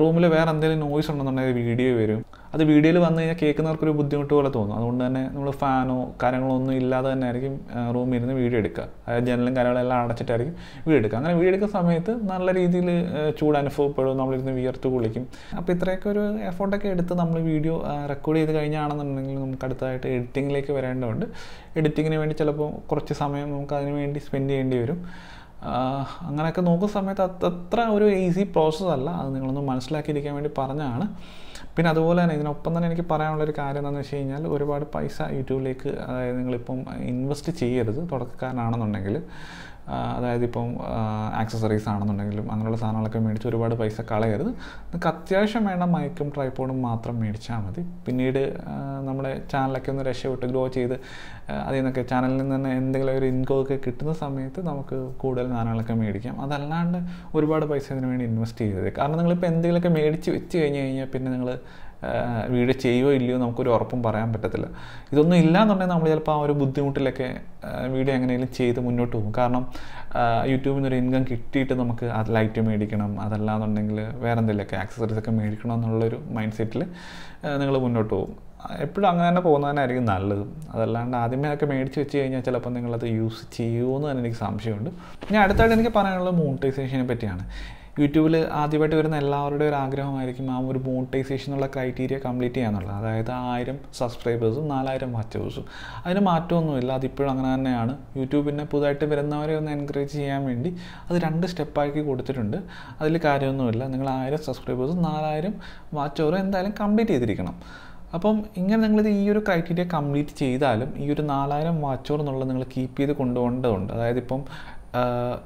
A: റൂമിൽ വേറെ എന്തെങ്കിലും നോയ്സ് ഉണ്ടെന്നുണ്ടെങ്കിൽ വീഡിയോ വരും അത് വീഡിയോയിൽ വന്നു കഴിഞ്ഞാൽ കേൾക്കുന്നവർക്കൊരു ബുദ്ധിമുട്ട് പോലെ തോന്നും അതുകൊണ്ട് തന്നെ നമ്മൾ ഫാനോ കാര്യങ്ങളോ ഒന്നും ഇല്ലാതെ തന്നെ ആയിരിക്കും റൂമിൽ ഇരുന്ന് വീഡിയോ എടുക്കുക അതായത് ജനലും കാര്യങ്ങളും എല്ലാം അടച്ചിട്ടായിരിക്കും വീഡിയോ എടുക്കുക അങ്ങനെ വീഡിയോ എടുക്കുന്ന സമയത്ത് നല്ല രീതിയിൽ ചൂട് അനുഭവപ്പെടും നമ്മളിരുന്ന് വിയർത്ത് കുളിക്കും അപ്പോൾ ഇത്രയൊക്കെ ഒരു എഫോർട്ടൊക്കെ എടുത്ത് നമ്മൾ വീഡിയോ റെക്കോർഡ് ചെയ്ത് കഴിഞ്ഞാണെന്നുണ്ടെങ്കിൽ നമുക്ക് അടുത്തതായിട്ട് എഡിറ്റിങ്ങിലേക്ക് വരേണ്ടതുണ്ട് എഡിറ്റിങ്ങിന് വേണ്ടി ചിലപ്പോൾ കുറച്ച് സമയം നമുക്ക് അതിന് വേണ്ടി സ്പെൻഡ് ചെയ്യേണ്ടി വരും അങ്ങനെയൊക്കെ നോക്കുന്ന സമയത്ത് അത്ര ഒരു ഈസി പ്രോസസ്സല്ല അത് നിങ്ങളൊന്ന് മനസ്സിലാക്കിയിരിക്കാൻ വേണ്ടി പറഞ്ഞാണ് പിന്നെ അതുപോലെ തന്നെ ഇതിനൊപ്പം തന്നെ എനിക്ക് പറയാനുള്ളൊരു കാര്യം എന്താണെന്ന് വെച്ച് കഴിഞ്ഞാൽ ഒരുപാട് പൈസ യൂട്യൂബിലേക്ക് അതായത് നിങ്ങളിപ്പം ഇൻവെസ്റ്റ് ചെയ്യരുത് തുടക്കക്കാരനാണെന്നുണ്ടെങ്കിൽ അതായത് ഇപ്പം ആക്സസറീസ് ആണെന്നുണ്ടെങ്കിലും അങ്ങനെയുള്ള സാധനങ്ങളൊക്കെ മേടിച്ച് ഒരുപാട് പൈസ കളയരുത് നിങ്ങൾക്ക് അത്യാവശ്യം വേണ്ട മൈക്കും ട്രൈപ്പോഡും മാത്രം മേടിച്ചാൽ മതി പിന്നീട് നമ്മുടെ ചാനലൊക്കെ ഒന്ന് രക്ഷപ്പെട്ട് ഗ്രോ ചെയ്ത് അതിൽ നിന്നൊക്കെ ചാനലിൽ നിന്ന് എന്തെങ്കിലും ഒരു ഇൻകം ഒക്കെ കിട്ടുന്ന സമയത്ത് നമുക്ക് കൂടുതൽ സാധനങ്ങളൊക്കെ മേടിക്കാം അതല്ലാണ്ട് ഒരുപാട് പൈസ ഇതിന് വേണ്ടി ഇൻവെസ്റ്റ് ചെയ്തത് കാരണം നിങ്ങളിപ്പോൾ എന്തെങ്കിലുമൊക്കെ മേടിച്ച് വെച്ച് കഴിഞ്ഞ് കഴിഞ്ഞാൽ പിന്നെ നിങ്ങൾ വീട് ചെയ്യുമോ ഇല്ലയോ നമുക്കൊരു ഉറപ്പും പറയാൻ പറ്റത്തില്ല ഇതൊന്നും എന്നുണ്ടെങ്കിൽ നമ്മൾ ചിലപ്പോൾ ആ ഒരു ബുദ്ധിമുട്ടിലൊക്കെ വീഡിയോ എങ്ങനെയെങ്കിലും ചെയ്ത് മുന്നോട്ട് പോകും കാരണം യൂട്യൂബിൽ നിന്നൊരു ഇൻകം കിട്ടിയിട്ട് നമുക്ക് അത് ലൈറ്റ് മേടിക്കണം അതല്ലാന്നുണ്ടെങ്കിൽ വേറെ എന്തെങ്കിലുമൊക്കെ ആക്സസറീസ് ഒക്കെ മേടിക്കണം എന്നുള്ളൊരു മൈൻഡ് സെറ്റിൽ നിങ്ങൾ മുന്നോട്ട് പോകും എപ്പോഴും അങ്ങനെ തന്നെ ആയിരിക്കും നല്ലത് അതല്ലാണ്ട് ആദ്യമേ അതൊക്കെ മേടിച്ച് വെച്ച് കഴിഞ്ഞാൽ ചിലപ്പോൾ നിങ്ങളത് യൂസ് ചെയ്യുമോ എന്ന് തന്നെ എനിക്ക് സംശയമുണ്ട് ഞാൻ അടുത്തായിട്ട് എനിക്ക് പറയാനുള്ളത് മോണിറ്റൈസേഷനെ പറ്റിയാണ് യൂട്യൂബിൽ ആദ്യമായിട്ട് വരുന്ന എല്ലാവരുടെയും ഒരു ആഗ്രഹമായിരിക്കും ആ ഒരു മോണിറ്റൈസേഷൻ ഉള്ള ക്രൈറ്റീരിയ കംപ്ലീറ്റ് ചെയ്യാന്നുള്ളത് അതായത് ആയിരം സബ്സ്ക്രൈബേഴ്സും നാലായിരം വാച്ചേഴ്സും അതിന് മാറ്റമൊന്നുമില്ല അതിപ്പോഴും അങ്ങനെ തന്നെയാണ് യൂട്യൂബ് പിന്നെ പുതുതായിട്ട് വരുന്നവരെ ഒന്ന് എൻകറേജ് ചെയ്യാൻ വേണ്ടി അത് രണ്ട് സ്റ്റെപ്പാക്കി കൊടുത്തിട്ടുണ്ട് അതിൽ കാര്യമൊന്നുമില്ല നിങ്ങൾ ആയിരം സബ്സ്ക്രൈബേഴ്സും നാലായിരം വാച്ചോറും എന്തായാലും കംപ്ലീറ്റ് ചെയ്തിരിക്കണം അപ്പം ഇങ്ങനെ നിങ്ങൾ ഈ ഒരു ക്രൈറ്റീരിയ കംപ്ലീറ്റ് ചെയ്താലും ഈ ഒരു നാലായിരം വാച്ചോർ എന്നുള്ളത് നിങ്ങൾ കീപ്പ് ചെയ്ത് കൊണ്ടുപോകേണ്ടതുണ്ട് അതായത് ഇപ്പം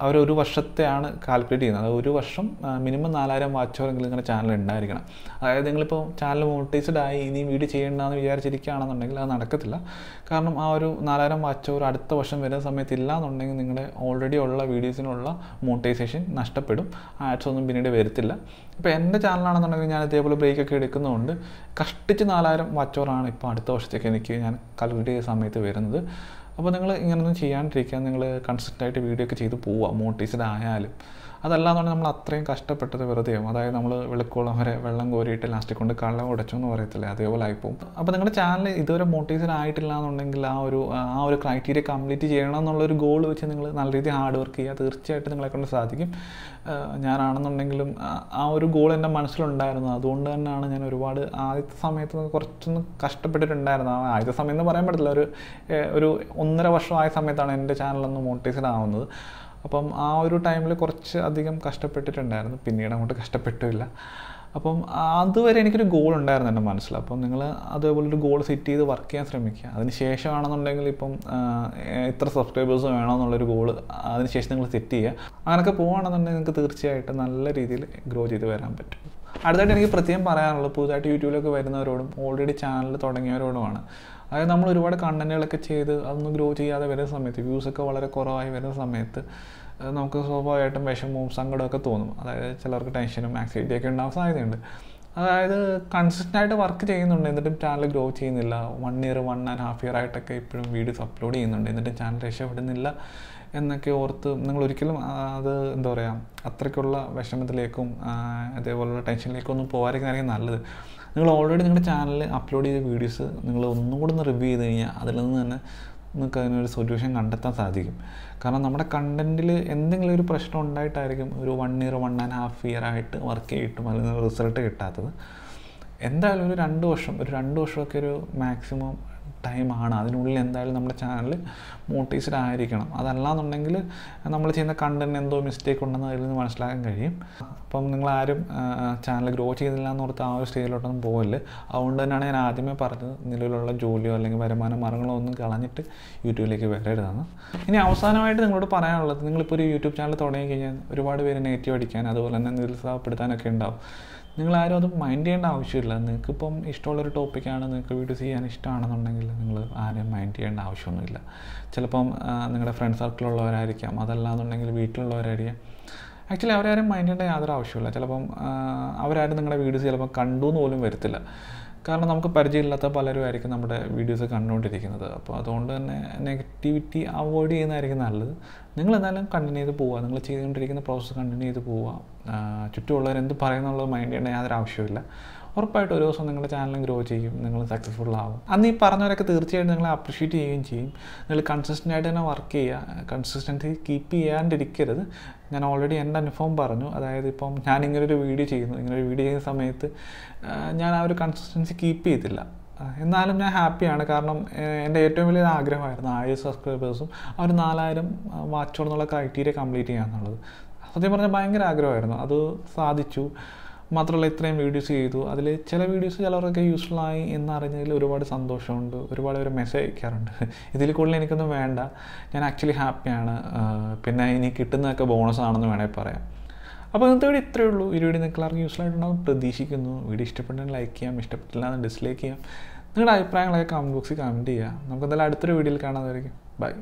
A: അവർ ഒരു വർഷത്തെയാണ് കാൽക്കുലേറ്റ് ചെയ്യുന്നത് അത് ഒരു വർഷം മിനിമം നാലായിരം വാച്ചോറെങ്കിലും നിങ്ങളുടെ ചാനൽ ഉണ്ടായിരിക്കണം അതായത് നിങ്ങളിപ്പോൾ ചാനൽ മോണിറ്റൈസ്ഡ് ആയി ഇനി വീഡിയോ ചെയ്യേണ്ടതെന്ന് വിചാരിച്ചിരിക്കുകയാണെന്നുണ്ടെങ്കിൽ അത് നടക്കത്തില്ല കാരണം ആ ഒരു നാലായിരം വാച്ചോർ അടുത്ത വർഷം വരുന്ന സമയത്ത് ഇല്ല എന്നുണ്ടെങ്കിൽ നിങ്ങളുടെ ഓൾറെഡി ഉള്ള വീഡിയോസിനുള്ള മോണിറ്റൈസേഷൻ നഷ്ടപ്പെടും ആഡ്സ് ഒന്നും പിന്നീട് വരത്തില്ല ഇപ്പോൾ എൻ്റെ ചാനലാണെന്നുണ്ടെങ്കിൽ ഞാൻ ഇതേപോലെ ബ്രേക്കൊക്കെ എടുക്കുന്നതുകൊണ്ട് കഷ്ടിച്ച് നാലായിരം വാച്ചോറാണ് ഇപ്പോൾ അടുത്ത വർഷത്തേക്ക് എനിക്ക് ഞാൻ കാൽക്കുലേറ്റ് ചെയ്ത സമയത്ത് വരുന്നത് അപ്പോൾ നിങ്ങൾ ഇങ്ങനൊന്നും ചെയ്യാണ്ടിരിക്കാൻ നിങ്ങൾ കൺസിസ്റ്റൻ്റ് ആയിട്ട് വീഡിയോ ഒക്കെ ചെയ്ത് പോവുക മോട്ടിവേറ്റഡ് ആയാലും പറഞ്ഞാൽ നമ്മൾ അത്രയും കഷ്ടപ്പെട്ടത് വെറുതെ ആവും അതായത് നമ്മൾ വെളുക്കോളം വരെ വെള്ളം കോരിയിട്ട് ലാസ്റ്റ് കൊണ്ട് കള്ളം ഉടച്ചു എന്ന് പറയത്തില്ല അതേപോലെ ആയിപ്പോവും അപ്പോൾ നിങ്ങളുടെ ചാനൽ ഇതുവരെ മോട്ടിവേഷൻ ആയിട്ടില്ല എന്നുണ്ടെങ്കിൽ ആ ഒരു ആ ഒരു ക്രൈറ്റീരിയ കംപ്ലീറ്റ് ചെയ്യണം എന്നുള്ളൊരു ഗോൾ വെച്ച് നിങ്ങൾ നല്ല രീതിയിൽ ഹാർഡ് വർക്ക് ചെയ്യുക തീർച്ചയായിട്ടും നിങ്ങളെ കൊണ്ട് സാധിക്കും ഞാനാണെന്നുണ്ടെങ്കിലും ആ ഒരു ഗോൾ എൻ്റെ മനസ്സിലുണ്ടായിരുന്നു അതുകൊണ്ട് തന്നെയാണ് ഞാൻ ഒരുപാട് ആദ്യത്തെ സമയത്ത് കുറച്ചൊന്ന് കഷ്ടപ്പെട്ടിട്ടുണ്ടായിരുന്നു ആദ്യത്തെ സമയം എന്ന് പറയാൻ പറ്റില്ല ഒരു ഒരു ഒന്നര വർഷമായ സമയത്താണ് എൻ്റെ ചാനലൊന്ന് മോട്ടിവേഷൻ ആവുന്നത് അപ്പം ആ ഒരു ടൈമിൽ കുറച്ച് അധികം കഷ്ടപ്പെട്ടിട്ടുണ്ടായിരുന്നു പിന്നീട് അങ്ങോട്ട് കഷ്ടപ്പെട്ടില്ല അപ്പം അതുവരെ എനിക്കൊരു ഗോൾ ഉണ്ടായിരുന്നു എൻ്റെ മനസ്സിൽ അപ്പം നിങ്ങൾ ഒരു ഗോൾ സെറ്റ് ചെയ്ത് വർക്ക് ചെയ്യാൻ ശ്രമിക്കുക അതിന് ശേഷമാണെന്നുണ്ടെങ്കിൽ ഇപ്പം ഇത്ര സബ്സ്ക്രൈബേഴ്സ് വേണമെന്നുള്ളൊരു ഗോൾ അതിന് ശേഷം നിങ്ങൾ സെറ്റ് ചെയ്യുക അങ്ങനെയൊക്കെ പോകുകയാണെന്നുണ്ടെങ്കിൽ നിങ്ങൾക്ക് തീർച്ചയായിട്ടും നല്ല രീതിയിൽ ഗ്രോ ചെയ്ത് വരാൻ പറ്റും അടുത്തായിട്ട് എനിക്ക് പ്രത്യേകം പറയാനുള്ളത് പുതുതായിട്ട് യൂട്യൂബിലൊക്കെ വരുന്നവരോടും ഓൾറെഡി ചാനൽ തുടങ്ങിയവരോടുമാണ് അതായത് നമ്മൾ ഒരുപാട് കണ്ടൻറ്റുകളൊക്കെ ചെയ്ത് അതൊന്നും ഗ്രോ ചെയ്യാതെ വരുന്ന സമയത്ത് വ്യൂസൊക്കെ വളരെ കുറവായി വരുന്ന സമയത്ത് നമുക്ക് സ്വാഭാവികമായിട്ടും വിഷമവും സങ്കടമൊക്കെ തോന്നും അതായത് ചിലർക്ക് ടെൻഷനും ഒക്കെ ഉണ്ടാവാൻ സാധ്യതയുണ്ട് അതായത് കൺസിസ്റ്റൻ്റ് ആയിട്ട് വർക്ക് ചെയ്യുന്നുണ്ട് എന്നിട്ടും ചാനൽ ഗ്രോ ചെയ്യുന്നില്ല one year one and half year ആയിട്ടൊക്കെ ഇപ്പോഴും വീഡിയോസ് അപ്ലോഡ് ചെയ്യുന്നുണ്ട് എന്നിട്ടും ചാനൽ രക്ഷപ്പെടുന്നില്ല എന്നൊക്കെ ഓർത്ത് നിങ്ങൾ ഒരിക്കലും അത് എന്താ പറയുക അത്രയ്ക്കുള്ള വിഷമത്തിലേക്കും അതേപോലുള്ള ടെൻഷനിലേക്കും ഒന്നും പോകാതിരിക്കുന്നതായിരിക്കും നല്ലത് നിങ്ങൾ ഓൾറെഡി നിങ്ങളുടെ ചാനലിൽ അപ്ലോഡ് ചെയ്ത വീഡിയോസ് നിങ്ങൾ ഒന്നും ഒന്ന് റിവ്യൂ ചെയ്ത് കഴിഞ്ഞാൽ അതിൽ നിന്ന് തന്നെ നിങ്ങൾക്ക് അതിനൊരു സൊല്യൂഷൻ കണ്ടെത്താൻ സാധിക്കും കാരണം നമ്മുടെ കണ്ടൻറ്റിൽ എന്തെങ്കിലും ഒരു പ്രശ്നം ഉണ്ടായിട്ടായിരിക്കും ഒരു one year one and half year ആയിട്ട് വർക്ക് ചെയ്തിട്ടും അല്ലെങ്കിൽ റിസൾട്ട് കിട്ടാത്തത് എന്തായാലും ഒരു രണ്ട് വർഷം ഒരു രണ്ട് വർഷമൊക്കെ ഒരു മാക്സിമം ടൈമാണ് അതിനുള്ളിൽ എന്തായാലും നമ്മുടെ ചാനൽ മോട്ടീസ്ഡ് ആയിരിക്കണം അതല്ലാന്നുണ്ടെങ്കിൽ നമ്മൾ ചെയ്യുന്ന കണ്ടൻറ്റ് എന്തോ മിസ്റ്റേക്ക് ഉണ്ടെന്ന് അതിൽ നിന്ന് മനസ്സിലാക്കാൻ കഴിയും അപ്പം നിങ്ങളാരും ചാനൽ ഗ്രോ ചെയ്തില്ല എന്നോർത്ത് ആ ഒരു സ്റ്റേജിലോട്ടൊന്നും പോകില്ല അതുകൊണ്ട് തന്നെയാണ് ഞാൻ ആദ്യമേ പറഞ്ഞത് നിലവിലുള്ള ജോലിയോ അല്ലെങ്കിൽ വരുമാന മാർഗ്ഗങ്ങളോ ഒന്നും കളഞ്ഞിട്ട് യൂട്യൂബിലേക്ക് വരരുതാണ് ഇനി അവസാനമായിട്ട് നിങ്ങളോട് പറയാനുള്ളത് നിങ്ങളിപ്പോൾ ഒരു യൂട്യൂബ് ചാനൽ തുടങ്ങി കഴിഞ്ഞാൽ ഒരുപാട് പേര് നെഗറ്റീവ് അടിക്കാൻ അതുപോലെ തന്നെ നിരുത്സാഹപ്പെടുത്താനൊക്കെ ഉണ്ടാവും നിങ്ങൾ ആരും അത് മൈൻഡ് ചെയ്യേണ്ട ആവശ്യമില്ല നിങ്ങൾക്ക് ഇപ്പം ഇഷ്ടമുള്ളൊരു ടോപ്പിക്കാണ് നിങ്ങൾക്ക് വീഡിയോസ് ചെയ്യാൻ ഇഷ്ടമാണെന്നുണ്ടെങ്കിൽ നിങ്ങൾ ആരെയും മൈൻഡ് ചെയ്യേണ്ട ആവശ്യമൊന്നുമില്ല ചിലപ്പം നിങ്ങളുടെ ഫ്രണ്ട് സർക്കിളുള്ളവരായിരിക്കാം അതല്ലാന്നുണ്ടെങ്കിൽ വീട്ടിലുള്ളവരായിരിക്കാം ആക്ച്വലി അവരാരും മൈൻഡിൻ്റെ യാതൊരു ആവശ്യമില്ല ചിലപ്പം അവരാരും നിങ്ങളുടെ വീഡിയോസ് ചിലപ്പം കണ്ടു എന്ന് പോലും വരത്തില്ല കാരണം നമുക്ക് പരിചയമില്ലാത്ത പലരും ആയിരിക്കും നമ്മുടെ വീഡിയോസ് കണ്ടുകൊണ്ടിരിക്കുന്നത് അപ്പോൾ അതുകൊണ്ട് തന്നെ നെഗറ്റിവിറ്റി അവോയ്ഡ് ചെയ്യുന്നതായിരിക്കും നല്ലത് നിങ്ങൾ എന്തായാലും കണ്ടിന്യൂ ചെയ്ത് പോവുക നിങ്ങൾ ചെയ്തുകൊണ്ടിരിക്കുന്ന പ്രോസസ്സ് കണ്ടിന്യൂ ചെയ്ത് പോവുക ചുറ്റുമുള്ളവർ എന്ത് പറയുന്നുള്ളത് മൈൻഡ് ചെയ്യേണ്ട യാതൊരു ആവശ്യമില്ല ഉറപ്പായിട്ട് ഒരു ദിവസം നിങ്ങളുടെ ചാനലും ഗ്രോ ചെയ്യും നിങ്ങൾ സക്സസ്ഫുൾ ആവും അന്ന് ഈ പറഞ്ഞവരൊക്കെ തീർച്ചയായിട്ടും നിങ്ങളെ അപ്രിഷ്യേറ്റ് ചെയ്യുകയും ചെയ്യും നിങ്ങൾ കൺസിസ്റ്റൻ്റ് ആയിട്ട് തന്നെ വർക്ക് ചെയ്യുക കൺസിസ്റ്റൻസി കീപ്പ് ചെയ്യാണ്ടിരിക്കരുത് ഞാൻ ഓൾറെഡി എൻ്റെ അനുഭവം പറഞ്ഞു അതായത് ഇപ്പം ഞാൻ ഇങ്ങനൊരു വീഡിയോ ചെയ്യുന്നു ഇങ്ങനൊരു വീഡിയോ ചെയ്യുന്ന സമയത്ത് ഞാൻ ആ ഒരു കൺസിസ്റ്റൻസി കീപ്പ് ചെയ്തില്ല എന്നാലും ഞാൻ ഹാപ്പിയാണ് കാരണം എൻ്റെ ഏറ്റവും വലിയ ആഗ്രഹമായിരുന്നു ആയിരം സബ്സ്ക്രൈബേഴ്സും ആ ഒരു നാലായിരം വാച്ചോടെന്നുള്ള ക്രൈറ്റീരിയ കംപ്ലീറ്റ് ചെയ്യാന്നുള്ളത് സത്യം പറഞ്ഞാൽ ഭയങ്കര ആഗ്രഹമായിരുന്നു അത് സാധിച്ചു മാത്രമല്ല ഇത്രയും വീഡിയോസ് ചെയ്തു അതിൽ ചില വീഡിയോസ് ചിലവർക്കൊക്കെ യൂസ്ഫുൾ ആയി എന്നറിഞ്ഞതിൽ ഒരുപാട് സന്തോഷമുണ്ട് ഒരുപാട് പേര് മെസ്സേജ് അയക്കാറുണ്ട് ഇതിൽ കൂടുതൽ എനിക്കൊന്നും വേണ്ട ഞാൻ ആക്ച്വലി ഹാപ്പിയാണ് പിന്നെ ഇനി കിട്ടുന്നതൊക്കെ ബോണസ് ആണെന്ന് വേണമെങ്കിൽ പറയാം അപ്പോൾ ഇന്നത്തെ വീഡിയോ ഇത്രയേ ഉള്ളൂ ഈ വീഡിയോ നിങ്ങൾക്ക് എല്ലാവർക്കും യൂസ്ഫുൾ ആയിട്ടുണ്ടാവും പ്രതീക്ഷിക്കുന്നു വീഡിയോ ഇഷ്ടപ്പെട്ടെങ്കിൽ ലൈക്ക് ചെയ്യാം ഇഷ്ടപ്പെട്ടില്ല എന്ന് ഡിസ്ലൈക്ക് ചെയ്യാം നിങ്ങളുടെ അഭിപ്രായങ്ങളൊക്കെ കമൻറ്റ് ബോക്സിൽ കമൻറ്റ് ചെയ്യുക നമുക്ക് എന്തായാലും അടുത്തൊരു വീഡിയോയിൽ കാണാതായിരിക്കും ബൈ